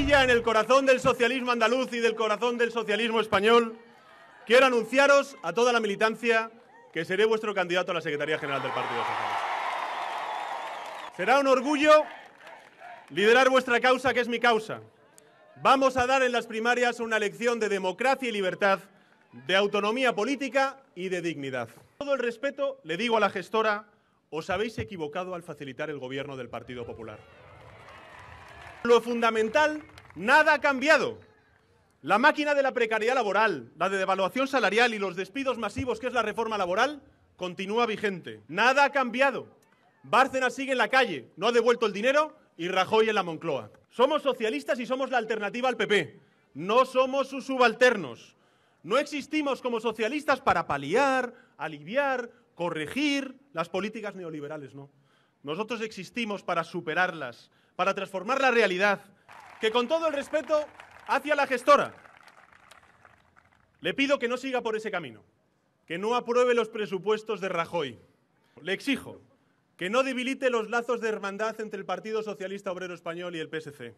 en el corazón del socialismo andaluz y del corazón del socialismo español, quiero anunciaros a toda la militancia que seré vuestro candidato a la Secretaría General del Partido Socialista. Será un orgullo liderar vuestra causa, que es mi causa. Vamos a dar en las primarias una lección de democracia y libertad, de autonomía política y de dignidad. Todo el respeto le digo a la gestora, os habéis equivocado al facilitar el gobierno del Partido Popular. Lo fundamental, nada ha cambiado. La máquina de la precariedad laboral, la de devaluación salarial y los despidos masivos, que es la reforma laboral, continúa vigente. Nada ha cambiado. Bárcenas sigue en la calle, no ha devuelto el dinero y Rajoy en la Moncloa. Somos socialistas y somos la alternativa al PP. No somos sus subalternos. No existimos como socialistas para paliar, aliviar, corregir las políticas neoliberales, no. Nosotros existimos para superarlas, para transformar la realidad, que con todo el respeto hacia la gestora, le pido que no siga por ese camino, que no apruebe los presupuestos de Rajoy. Le exijo que no debilite los lazos de hermandad entre el Partido Socialista Obrero Español y el PSC.